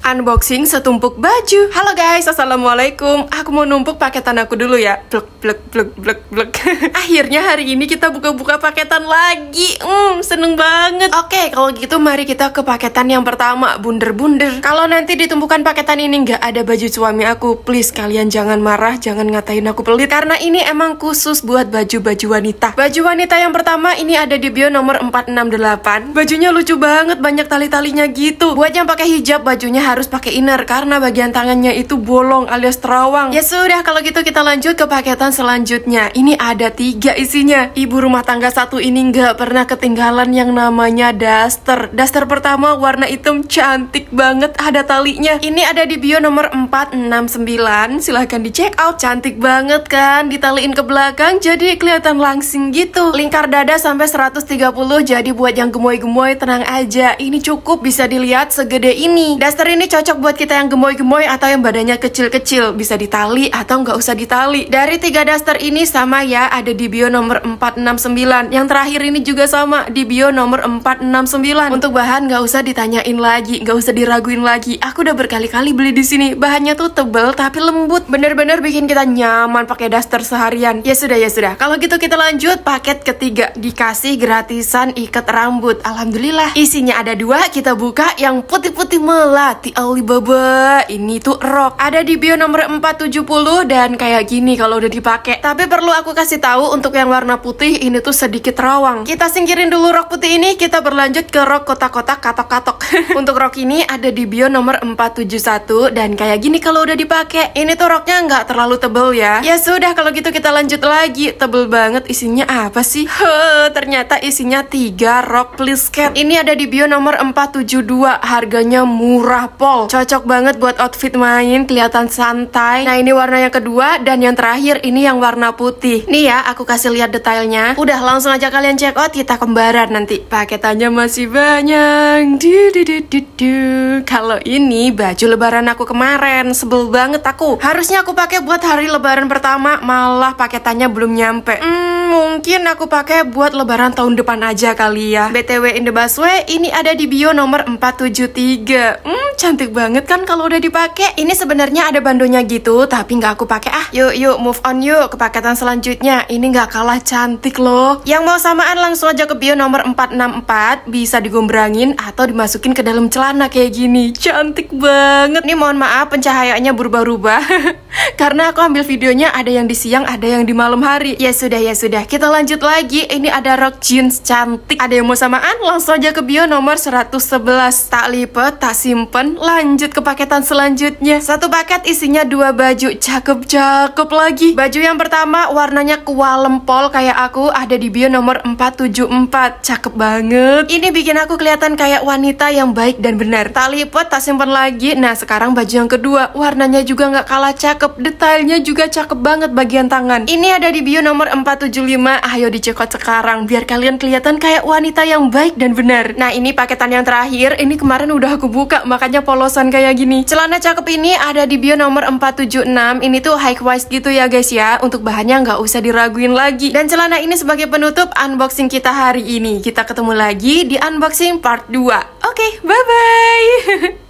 Unboxing setumpuk baju. Halo guys, assalamualaikum. Aku mau numpuk paketan aku dulu ya. Blek blek blek blek blek. Akhirnya hari ini kita buka-buka paketan lagi. Hmm, seneng banget. Oke, okay, kalau gitu mari kita ke paketan yang pertama, bunder-bunder. Kalau nanti ditumpukan paketan ini nggak ada baju suami aku, please kalian jangan marah, jangan ngatain aku pelit karena ini emang khusus buat baju-baju wanita. Baju wanita yang pertama ini ada di bio nomor 468. Bajunya lucu banget, banyak tali-talinya gitu. Buat yang pakai hijab, bajunya harus pakai inner karena bagian tangannya itu bolong alias terawang. Ya sudah, kalau gitu kita lanjut ke paketan selanjutnya. Ini ada tiga isinya. Ibu rumah tangga satu ini nggak pernah ketinggalan yang namanya daster. Daster pertama warna hitam cantik banget, ada talinya. Ini ada di bio nomor 469. Silahkan di check out, cantik banget kan? Ditaliin ke belakang jadi kelihatan langsing gitu. Lingkar dada sampai 130 jadi buat yang gemoy-gemoy tenang aja. Ini cukup bisa dilihat segede ini. Daster ini ini cocok buat kita yang gemoy-gemoy atau yang badannya kecil-kecil. Bisa ditali atau nggak usah ditali. Dari tiga daster ini sama ya, ada di bio nomor 469. Yang terakhir ini juga sama, di bio nomor 469. Untuk bahan nggak usah ditanyain lagi, nggak usah diraguin lagi. Aku udah berkali-kali beli di sini. Bahannya tuh tebel tapi lembut. Bener-bener bikin kita nyaman pakai daster seharian. Ya sudah, ya sudah. Kalau gitu kita lanjut paket ketiga. Dikasih gratisan ikat rambut. Alhamdulillah. Isinya ada dua, kita buka yang putih-putih melati seperti Alibaba. Ini tuh rock. Ada di bio nomor 470 dan kayak gini kalau udah dipakai. Tapi perlu aku kasih tahu untuk yang warna putih ini tuh sedikit rawang. Kita singkirin dulu rok putih ini, kita berlanjut ke rok kotak-kotak katok-katok. untuk rok ini ada di bio nomor 471 dan kayak gini kalau udah dipakai. Ini tuh roknya nggak terlalu tebel ya. Ya sudah kalau gitu kita lanjut lagi. Tebel banget isinya apa sih? He, ternyata isinya tiga rok plisket. Ini ada di bio nomor 472. Harganya murah pol. Cocok banget buat outfit main, kelihatan santai. Nah, ini warna yang kedua dan yang terakhir ini yang warna putih. Nih ya, aku kasih lihat detailnya. Udah langsung aja kalian check out, kita kembaran nanti. Paketannya masih banyak. Du, du, du, du, du. Kalau ini baju lebaran aku kemarin, sebel banget aku. Harusnya aku pakai buat hari lebaran pertama, malah paketannya belum nyampe. Hmm, mungkin aku pakai buat lebaran tahun depan aja kali ya. BTW in the busway, ini ada di bio nomor 473. Hmm, cantik banget kan kalau udah dipakai. Ini sebenarnya ada bandonya gitu, tapi nggak aku pakai ah. Yuk, yuk, move on yuk ke paketan selanjutnya. Ini nggak kalah cantik loh. Yang mau samaan langsung aja ke bio nomor 464, bisa digombrangin atau dimasukin ke dalam celana kayak gini. Cantik banget. Nih mohon maaf pencahayaannya berubah-ubah. Karena aku ambil videonya ada yang di siang, ada yang di malam hari. Ya sudah, ya sudah. Kita lanjut lagi. Ini ada Rock jeans cantik. Ada yang mau samaan? Langsung aja ke bio nomor 111. Tak lipet, tak simpen. Lanjut ke paketan selanjutnya. Satu paket isinya dua baju. Cakep-cakep lagi. Baju yang pertama warnanya kualempol kayak aku. Ada di bio nomor 474. Cakep banget. Ini bikin aku kelihatan kayak wanita yang baik dan benar. Tak lipet, tak simpen lagi. Nah, sekarang baju yang kedua. Warnanya juga nggak kalah cakep cakep, detailnya juga cakep banget bagian tangan. Ini ada di bio nomor 475, ayo dicekot sekarang biar kalian kelihatan kayak wanita yang baik dan benar. Nah ini paketan yang terakhir, ini kemarin udah aku buka makanya polosan kayak gini. Celana cakep ini ada di bio nomor 476, ini tuh high waist gitu ya guys ya, untuk bahannya nggak usah diraguin lagi. Dan celana ini sebagai penutup unboxing kita hari ini. Kita ketemu lagi di unboxing part 2. Oke, okay, bye-bye!